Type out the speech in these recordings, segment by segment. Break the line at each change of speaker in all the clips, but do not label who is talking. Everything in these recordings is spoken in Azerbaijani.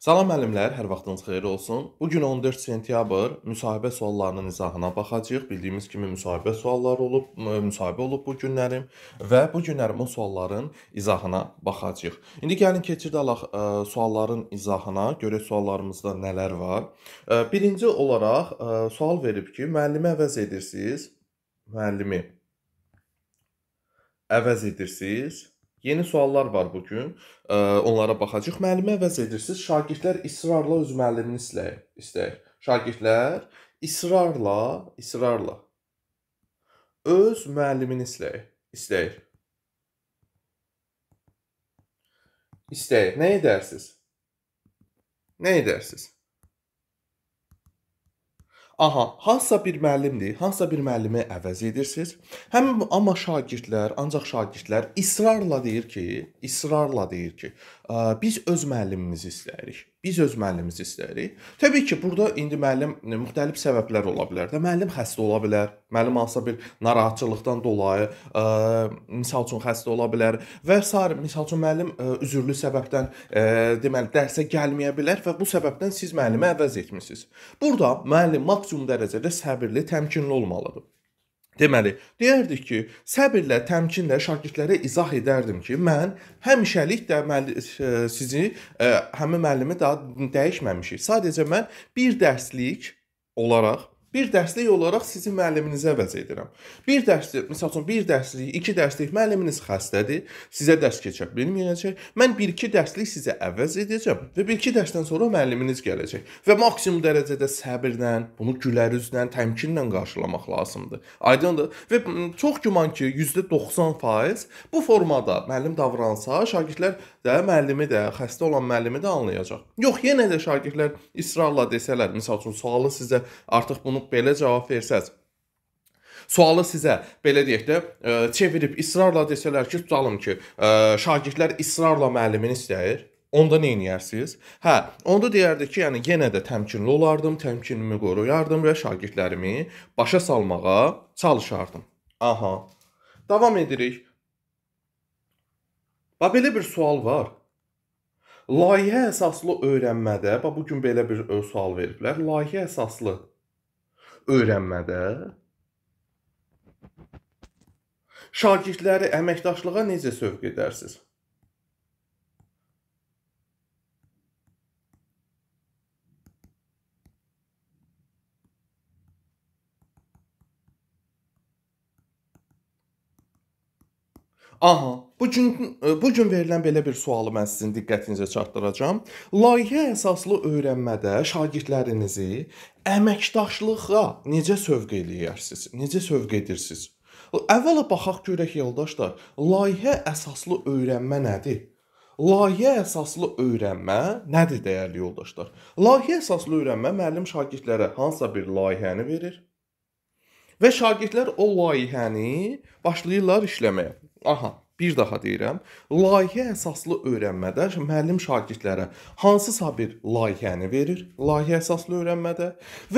Salam müəllimlər, hər vaxtınız xeyir olsun. Bu gün 14 sentyabr müsahibə suallarının izahına baxacağıq. Bildiyimiz kimi müsahibə sualları olub, müsahibə olub bu günlərim və bu günlərimin sualların izahına baxacağıq. İndi gəlin keçid alaq ə, sualların izahına. Görək suallarımızda nələr var. Ə, birinci olaraq ə, sual verib ki, müəllimi əvəz edirsiniz. Müəllimi əvəz edirsiniz Yeni suallar var bu gün. Onlara baxacağıq. Müəllimə əvəz edirsiniz. Şagirdlər israrla öz müəllimini istəyir. Şagirdlər israrla, israrla öz müəllimini istəyir. İstəyir. İstəyir. Nə edərsiniz? Nə edərsiniz? aha, hansısa bir müəllimdir, hansısa bir müəllimi əvəz edirsiniz. Həm amma şagirdlər, ancaq şagirdlər israrla deyir ki, israrla deyir ki, biz öz müəllimimizi istəyirik. Biz öz müəllimimizi istəyirik. Təbii ki, burada indi müəllim e, müxtəlif səbəblər ola bilər də. Müəllim xəstə ola bilər. Müəllim hansısa bir narahatçılıqdan dolayı, ə, e, misal üçün xəstə ola bilər və sair, misal üçün müəllim ə, e, üzürlü səbəbdən, ə, deməli, dərsə gəlməyə bilər və bu səbəbdən siz müəllimi əvəz etmisiniz. Burada müəllim maksimum dərəcədə səbirli, təmkinli olmalıdır. Deməli, deyərdik ki, səbirlə, təmkinlə şagirdlərə izah edərdim ki, mən həmişəlik də məli, e, sizi e, həmin müəllimi daha dəyişməmişik. Sadəcə mən bir dərslik olaraq Bir dərslik olaraq sizi müəlliminizə əvəz edirəm. Bir dərslik, məsəl üçün bir dərslik, iki dərslik müəlliminiz xəstədir, sizə dərs keçə bilməyəcək. Mən 1-2 dərslik sizə əvəz edəcəm və 1-2 dərsdən sonra müəlliminiz gələcək. Və maksimum dərəcədə səbirlə, bunu gülərüzlə, təmkinlə qarşılamaq lazımdır. Aydındır? Və çox güman ki, %90% bu formada müəllim davransa, şagirdlər də müəllimi də, xəstə olan müəllimi də anlayacaq. Yox, yenə də şagirdlər israrla desələr, məsəl üçün sualı sizə artıq bunu bunu belə cavab versəz, sualı sizə belə deyək də ə, e, çevirib israrla desələr ki, tutalım ki, ə, e, şagirdlər israrla müəllimini istəyir. Onda nə edərsiniz? Hə, onda deyərdi ki, yəni yenə də təmkinli olardım, təmkinimi qoruyardım və şagirdlərimi başa salmağa çalışardım. Aha. Davam edirik. Bax belə bir sual var. Layihə əsaslı öyrənmədə, bax bu gün belə bir e, sual veriblər. Layihə əsaslı öyrənmədə şagirdləri əməkdaşlığa necə sövq edərsiniz? Aha, Bu gün e, bu gün verilən belə bir sualı mən sizin diqqətinizə çatdıracağam. Layihə əsaslı öyrənmədə şagirdlərinizi əməkdaşlığa necə sövq eləyərsiniz? Necə sövq edirsiniz? Əvvəla baxaq görək yoldaşlar, layihə əsaslı öyrənmə nədir? Layihə əsaslı öyrənmə nədir dəyərli yoldaşlar? Layihə əsaslı öyrənmə müəllim şagirdlərə hansısa bir layihəni verir və şagirdlər o layihəni başlayırlar işləməyə. Aha. Bir daha deyirəm, layihə əsaslı öyrənmədə müəllim şagirdlərə hansısa bir layihəni verir, layihə əsaslı öyrənmədə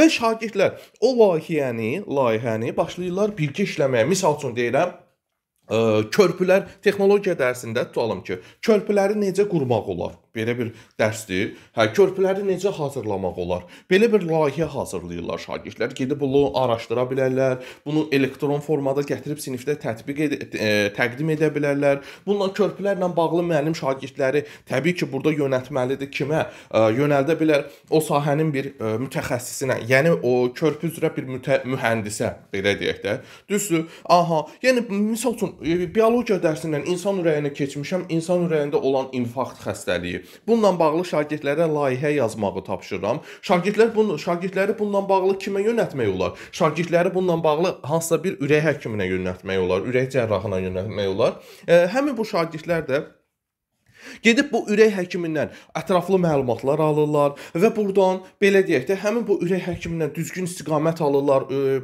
və şagirdlər o layihəni, layihəni başlayırlar birgə işləməyə. Məsəl üçün deyirəm, ə, e, körpülər texnologiya dərsində tutalım ki, körpüləri necə qurmaq olar? belə bir dərsdir. Hə, körpüləri necə hazırlamaq olar? Belə bir layihə hazırlayırlar şagirdlər. Gedib bunu araşdıra bilərlər. Bunu elektron formada gətirib sinifdə tətbiq edə, e, təqdim edə bilərlər. Bununla körpülərlə bağlı müəllim şagirdləri təbii ki, burada yönəltməlidir kimə e, yönəldə bilər? O sahənin bir e, mütəxəssisinə, yəni o körpü üzrə bir mütə, mühəndisə belə deyək də. Düzdür? Aha, yəni məsəl üçün e, biologiya dərsindən insan ürəyinə keçmişəm. İnsan ürəyində olan infarkt xəstəliyi Bununla bağlı şagirdlərə layihə yazmağı tapşırıram. Şagirdlər bunu şagirdləri bununla bağlı kimə yönəltmək olar? Şagirdləri bununla bağlı hansısa bir ürək həkiminə yönəltmək olar, ürək cərrahına yönəltmək olar. Həmin bu şagirdlər də Gedib bu ürək həkimindən ətraflı məlumatlar alırlar və burdan belə deyək də həmin bu ürək həkimindən düzgün istiqamət alırlar e,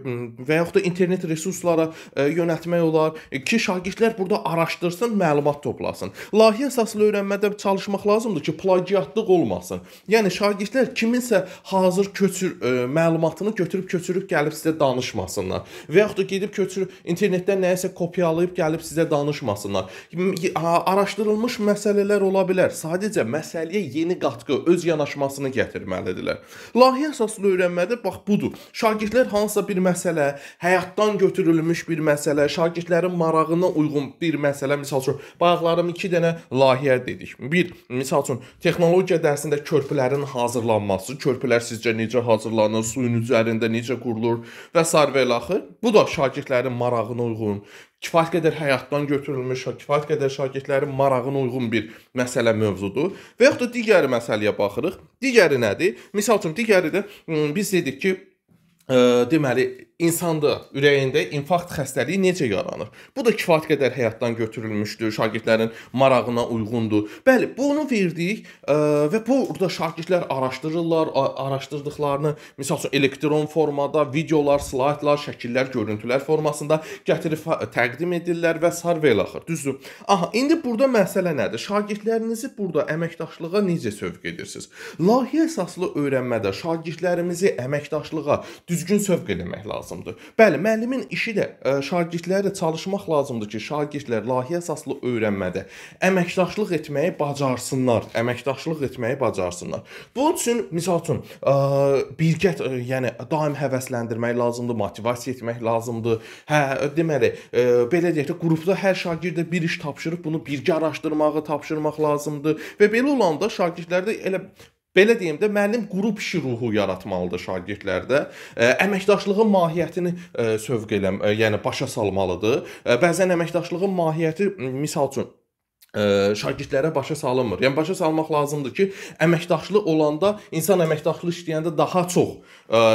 və yaxud da internet resurslara e, yönəltmək olar ki, şagirdlər burada araşdırsın, məlumat toplasın. Layihə əsaslı öyrənmədə çalışmaq lazımdır ki, plagiatlıq olmasın. Yəni şagirdlər kiminsə hazır köçür e, məlumatını götürüb köçürüb gəlib sizə danışmasınlar və yaxud da gedib köçürüb internetdən nəyisə kopyalayıb gəlib sizə danışmasınlar. Araşdırılmış məsələlər məsələlər ola bilər. Sadəcə məsələyə yeni qatqı, öz yanaşmasını gətirməlidirlər. Layihə əsaslı öyrənmədə bax budur. Şagirdlər hansısa bir məsələ, həyatdan götürülmüş bir məsələ, şagirdlərin marağına uyğun bir məsələ, məsəl üçün bayaqlarım 2 dənə layihə dedik. Bir, məsəl üçün texnologiya dərsində körpülərin hazırlanması, körpülər sizcə necə hazırlanır, suyun üzərində necə qurulur və sair və ilaxır. Bu da şagirdlərin marağına uyğun, kifayət qədər həyatdan götürülmüş, kifayət qədər şagirdlərin marağına uyğun bir məsələ mövzudur. Və yaxud da digər məsələyə baxırıq. Digəri nədir? Məsəl üçün digəri də biz dedik ki, ə, deməli insanda, ürəyində infarkt xəstəliyi necə yaranır? Bu da kifayət qədər həyatdan götürülmüşdür, şagirdlərin marağına uyğundur. Bəli, bunu verdik ə, e, və burada şagirdlər araşdırırlar, araşdırdıqlarını, məsəl üçün elektron formada, videolar, slaydlar, şəkillər, görüntülər formasında gətirib e, təqdim edirlər və sar və axır. Düzdür? Aha, indi burada məsələ nədir? Şagirdlərinizi burada əməkdaşlığa necə sövq edirsiniz? Layihə əsaslı öyrənmədə şagirdlərimizi əməkdaşlığa düzgün sövq etmək lazımdır lazımdır. Bəli, müəllimin işi də e, şagirdlərlə çalışmaq lazımdır ki, şagirdlər layihə əsaslı öyrənmədə əməkdaşlıq etməyi bacarsınlar, əməkdaşlıq etməyi bacarsınlar. Bunun üçün məsəl üçün e, birgə, e, yəni daim həvəsləndirmək lazımdır, motivasiya etmək lazımdır. Hə, deməli, belə deyək də, qrupda hər şagirdə bir iş tapşırıb bunu birgə araşdırmağı tapşırmaq lazımdır və belə olanda şagirdlərdə elə Belə deyim də, müəllim qrup işi ruhu yaratmalıdır şagirdlərdə. E, əməkdaşlığın mahiyyətini e, sövq eləm, e, yəni başa salmalıdır. Bəzən əməkdaşlığın mahiyyəti misal üçün şagirdlərə başa salınmır. Yəni başa salmaq lazımdır ki, əməkdaşlıq olanda insan əməkdaşlıq işləyəndə daha çox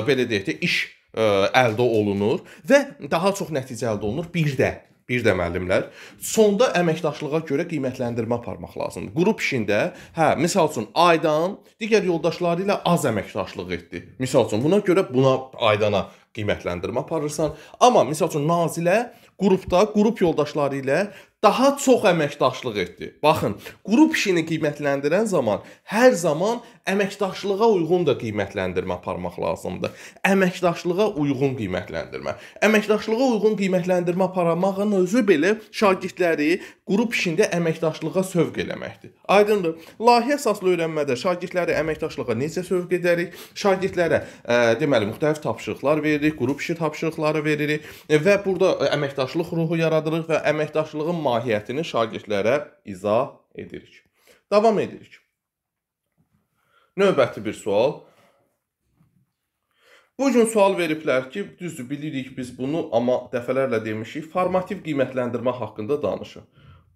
belə deyək də iş ə, əldə olunur və daha çox nəticə əldə olunur. Bir də bir də müəllimlər. Sonda əməkdaşlığa görə qiymətləndirmə aparmaq lazımdır. Qrup işində, hə, məsəl üçün Aydan digər yoldaşları ilə az əməkdaşlıq etdi. Məsəl üçün buna görə buna Aydana qiymətləndirmə aparırsan. Amma məsəl üçün Nazilə qrupda qrup yoldaşları ilə daha çox əməkdaşlıq etdi. Baxın, qrup işini qiymətləndirən zaman hər zaman əməkdaşlığa uyğun da qiymətləndirmə aparmaq lazımdır. Əməkdaşlığa uyğun qiymətləndirmə. Əməkdaşlığa uyğun qiymətləndirmə aparmağın özü belə şagirdləri qrup işində əməkdaşlığa sövq eləməkdir. Aydındır? Layihə əsaslı öyrənmədə şagirdləri əməkdaşlığa necə sövq edərik? Şagirdlərə ə, e, deməli müxtəlif tapşırıqlar veririk, qrup işi tapşırıqları veririk e, və burada ə, e, əməkdaşlıq ruhu yaradırıq və əməkdaşlığın mahiyyətini şagirdlərə izah edirik. Davam edirik. Növbəti bir sual. Bu gün sual veriblər ki, düzdür, bilirik biz bunu, amma dəfələrlə demişik, formativ qiymətləndirmə haqqında danışın.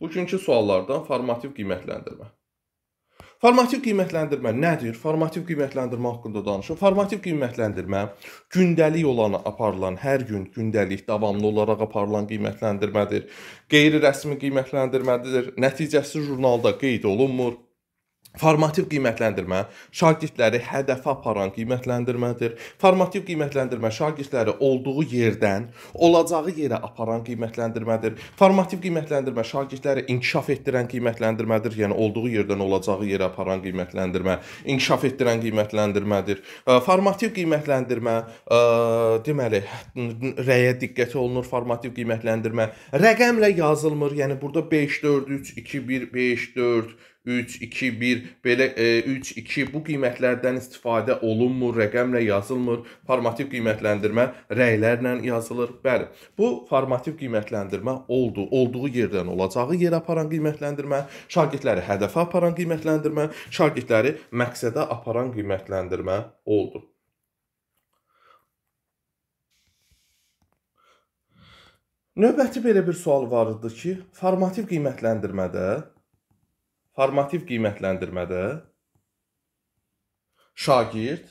Bugünkü suallardan formativ qiymətləndirmə. Formativ qiymətləndirmə nədir? Formativ qiymətləndirmə haqqında danışım. Formativ qiymətləndirmə gündəlik olan aparılan, hər gün gündəlik davamlı olaraq aparılan qiymətləndirmədir. Qeyri-rəsmi qiymətləndirmədir. Nəticəsi jurnalda qeyd olunmur. Formativ qiymətləndirmə şagirdləri hədəfə aparan qiymətləndirmədir. Formativ qiymətləndirmə şagirdləri olduğu yerdən olacağı yerə aparan qiymətləndirmədir. Formativ qiymətləndirmə şagirdləri inkişaf etdirən qiymətləndirmədir, yəni olduğu yerdən olacağı yerə aparan qiymətləndirmə, inkişaf etdirən qiymətləndirmədir. Formativ qiymətləndirmə deməli rəyə diqqət olunur formativ qiymətləndirmə. Rəqəmlə yazılmır, yəni burada 5 4 3 2 1 5 4 3, 2, 1 belə e, 3, 2 bu qiymətlərdən istifadə olunmur, rəqəmlə yazılmır. Formativ qiymətləndirmə rəylərlə yazılır. Bəli. Bu formativ qiymətləndirmə oldu, olduğu yerdən olacağı yerə aparan qiymətləndirmə, şagirdləri hədəfə aparan qiymətləndirmə, şagirdləri məqsədə aparan qiymətləndirmə oldu. Növbəti belə bir sual var idi ki, formativ qiymətləndirmədə formativ qiymətləndirmədə şagird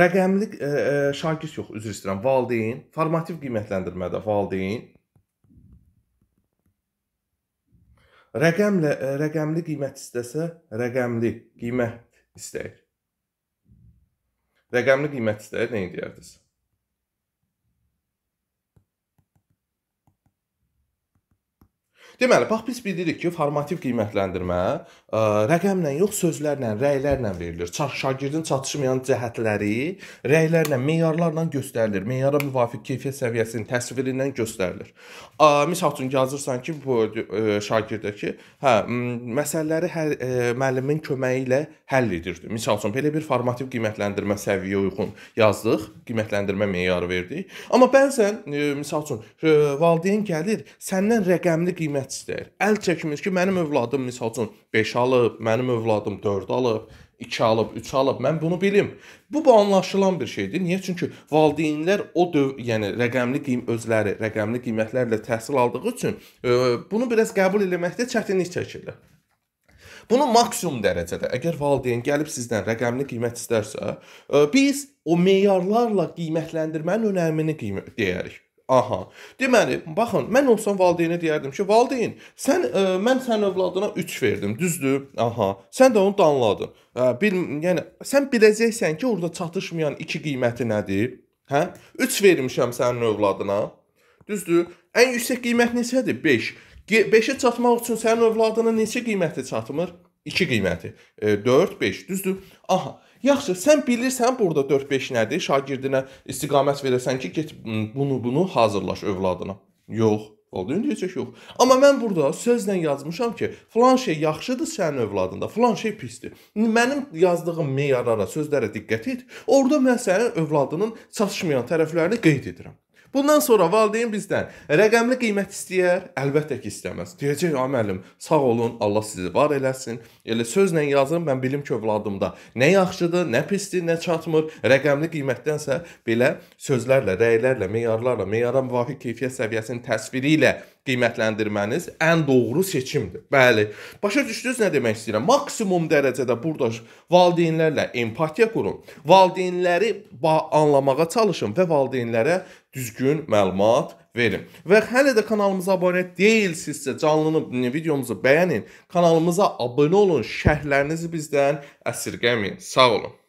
rəqəmli ə, e, ə, e, şagird yox, üzr istəyirəm, valideyn formativ qiymətləndirmədə valideyn rəqəmlə ə, e, rəqəmli qiymət istəsə, rəqəmli qiymət istəyir. Rəqəmli qiymət istəyir, nə edərdiniz? Deməli, bax biz bilirik ki, formativ qiymətləndirmə ə, e, rəqəmlə yox, sözlərlə, rəylərlə verilir. Çaş şagirdin çatışmayan cəhətləri rəylərlə, meyarlarla göstərilir. Meyara müvafiq keyfiyyət səviyyəsinin təsvirindən göstərilir. Ə, misal üçün yazırsan ki, bu ə, e, şagirdəki, hə, məsələləri hər ə, e, müəllimin köməyi ilə həll edirdi. Misal üçün belə bir formativ qiymətləndirmə səviyyəyə uyğun yazdıq, qiymətləndirmə meyarı verdik. Amma bəzən ə, misal üçün ə, valideyn gəlir, səndən rəqəmli qiymət xidmət istəyir. Əl çəkimiz ki, mənim övladım misal üçün 5 alıb, mənim övladım 4 alıb, 2 alıb, 3 alıb. Mən bunu bilim. Bu bu anlaşılan bir şeydir. Niyə? Çünki valideynlər o döv, yəni rəqəmli qiym özləri rəqəmli qiymətlərlə təhsil aldığı üçün e, bunu biraz qəbul etməkdə çətinlik çəkirlər. Bunu maksimum dərəcədə əgər valideyn gəlib sizdən rəqəmli qiymət istərsə, e, biz o meyarlarla qiymətləndirmənin önəmini qiymət deyərik. Aha. Deməli, baxın, mən olsam valideynə deyərdim ki, valideyn, sən ə, e, mən sənin övladına 3 verdim, düzdür? Aha. Sən də onu danladın. Hə, bil, yəni sən biləcəksən ki, orada çatışmayan 2 qiyməti nədir? Hə? 3 vermişəm sənin övladına. Düzdür? Ən yüksək qiymət neçədir? 5. 5-ə çatmaq üçün sənin övladının neçə qiyməti çatmır? 2 qiyməti. 4, 5, düzdür? Aha. Yaxşı, sən bilirsən burada 4, 5 nədir? Şagirdinə istiqamət verəsən ki, get bunu, bunu hazırlaş övladına. Yox. Oldu, indi deyəcək yox. Amma mən burada sözlə yazmışam ki, falan şey yaxşıdır sənin övladında, falan şey pisdir. Mənim yazdığım meyarlara, sözlərə diqqət et. Orda mən sənin övladının çatışmayan tərəflərini qeyd edirəm. Bundan sonra valideyn bizdən rəqəmli qiymət istəyər, əlbəttə ki, istəməz. Deyəcək, "A müəllim, sağ olun, Allah sizi var eləsin. Elə sözlə yazın, mən bilim ki, övladımda nə yaxşıdır, nə pisdir, nə çatmır. Rəqəmli qiymətdənsə belə sözlərlə, rəylərlə, meyarlarla, meyara müvafiq keyfiyyət səviyyəsinin təsviri ilə qiymətləndirməniz ən doğru seçimdir. Bəli. Başa düşdünüz nə demək istəyirəm? Maksimum dərəcədə burada valideynlərlə empatiya qurun. Valideynləri anlamağa çalışın və valideynlərə düzgün məlumat verin. Və hələ də kanalımıza abunə deyilsinizsə, canlı videomuzu bəyənin, kanalımıza abunə olun, şərhlərinizi bizdən əsirgəməyin. Sağ olun.